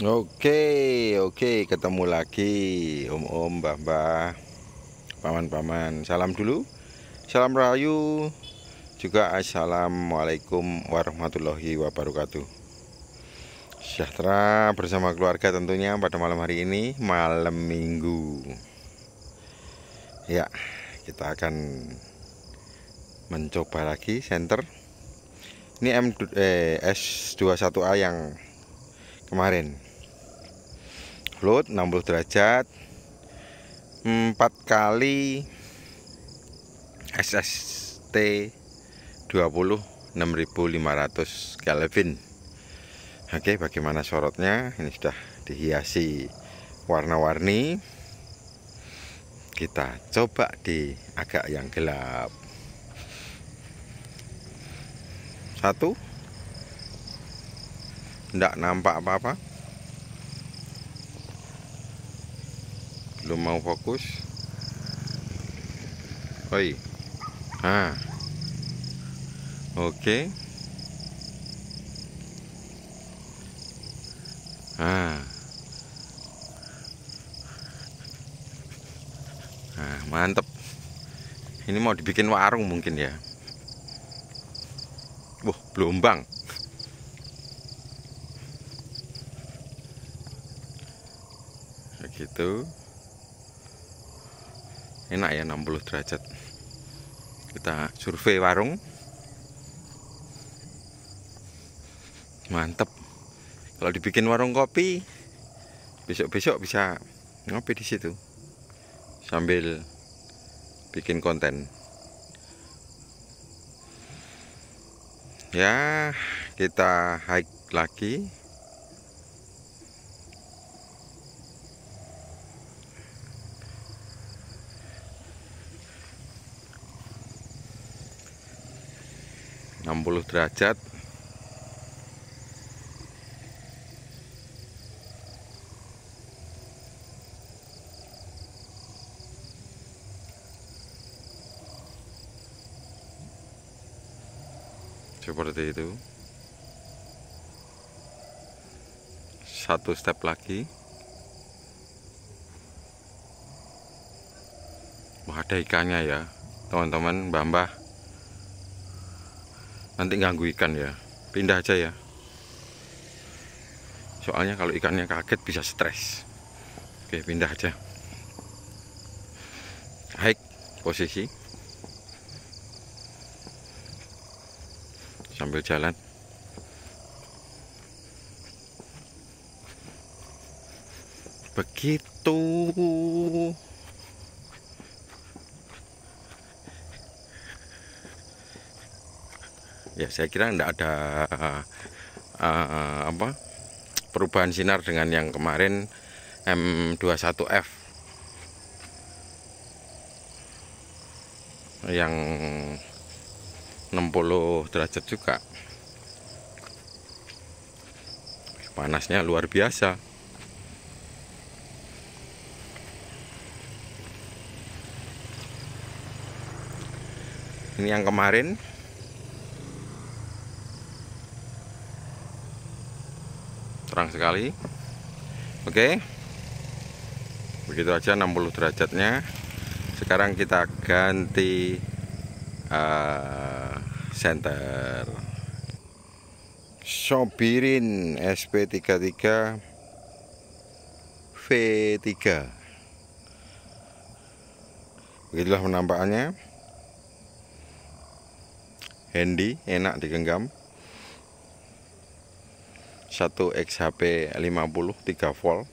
Oke, oke, ketemu lagi om-om, mbah-mbah, paman-paman. Salam dulu. Salam rayu. Juga assalamualaikum warahmatullahi wabarakatuh. Sejahtera bersama keluarga tentunya pada malam hari ini, malam Minggu. Ya, kita akan mencoba lagi center. Ini M eh S21A yang kemarin upload 60 derajat 4 kali SST 20 6500 Kelvin Oke bagaimana sorotnya ini sudah dihiasi warna-warni kita coba di agak yang gelap satu tidak nampak apa-apa belum mau fokus oi ah oke okay. ah nah mantep ini mau dibikin warung mungkin ya wah gelombang begitu enak ya 60 derajat kita survei warung mantep kalau dibikin warung kopi besok-besok bisa ngopi di situ sambil bikin konten ya kita hike lagi 60 derajat seperti itu satu step lagi Wah, ada ikannya ya teman-teman mbah-mbah nanti ganggu ikan ya pindah aja ya soalnya kalau ikannya kaget bisa stres oke pindah aja high posisi sambil jalan begitu ya saya kira tidak ada uh, apa perubahan sinar dengan yang kemarin M21F yang 60 derajat juga panasnya luar biasa ini yang kemarin terang sekali oke okay. begitu aja 60 derajatnya sekarang kita ganti uh, eh, center Sobirin SP33 V3 begitulah penampakannya handy enak digenggam 1 XHP 50 3 volt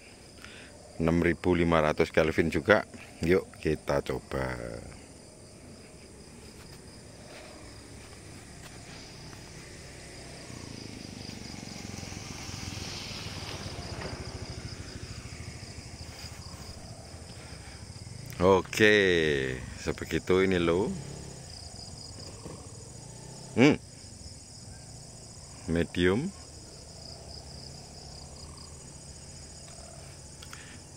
6500 Kelvin juga yuk kita coba Oke sebegitu ini loh hmm. medium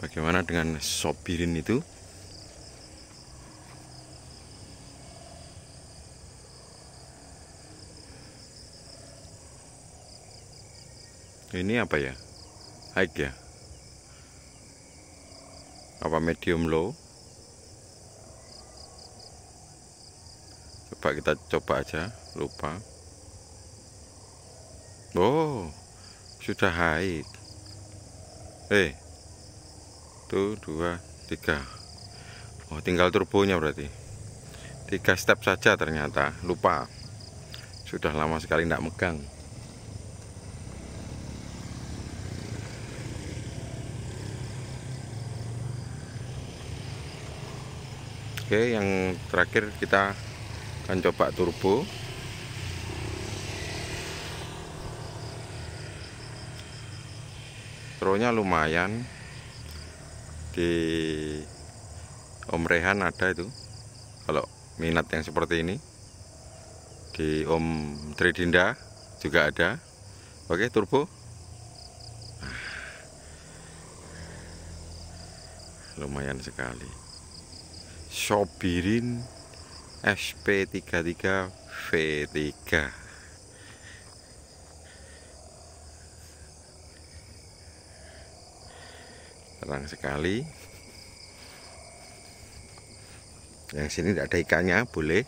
bagaimana dengan sobirin itu ini apa ya high ya apa medium low coba kita coba aja lupa oh sudah high eh hey satu dua tiga oh tinggal turbonya berarti tiga step saja ternyata lupa sudah lama sekali tidak megang oke yang terakhir kita akan coba turbo Tronya lumayan di Om Rehan ada itu kalau minat yang seperti ini di Om Tridinda juga ada oke turbo ah. lumayan sekali Sobirin SP33 V3 terang sekali yang sini tidak ada ikannya boleh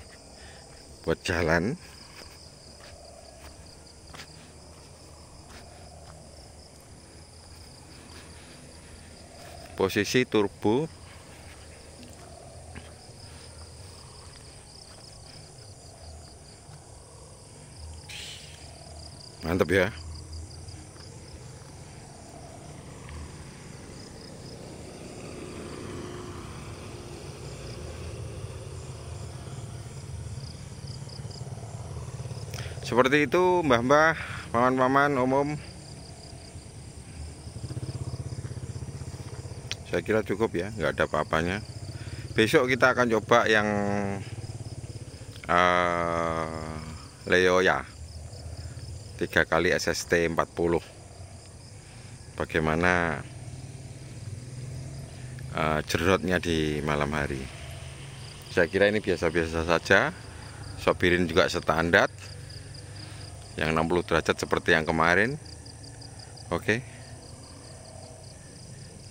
buat jalan posisi turbo mantap ya seperti itu mbah-mbah paman-paman umum saya kira cukup ya nggak ada apa-apanya besok kita akan coba yang uh, Leo ya tiga kali SST 40 bagaimana uh, jerotnya di malam hari saya kira ini biasa-biasa saja sopirin juga standar yang 60 derajat seperti yang kemarin oke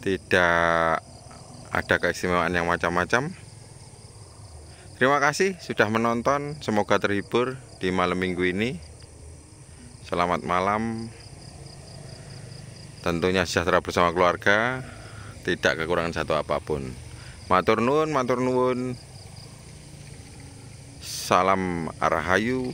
tidak ada keistimewaan yang macam-macam terima kasih sudah menonton semoga terhibur di malam minggu ini selamat malam tentunya sejahtera bersama keluarga tidak kekurangan satu apapun matur nuwun matur nuwun salam arahayu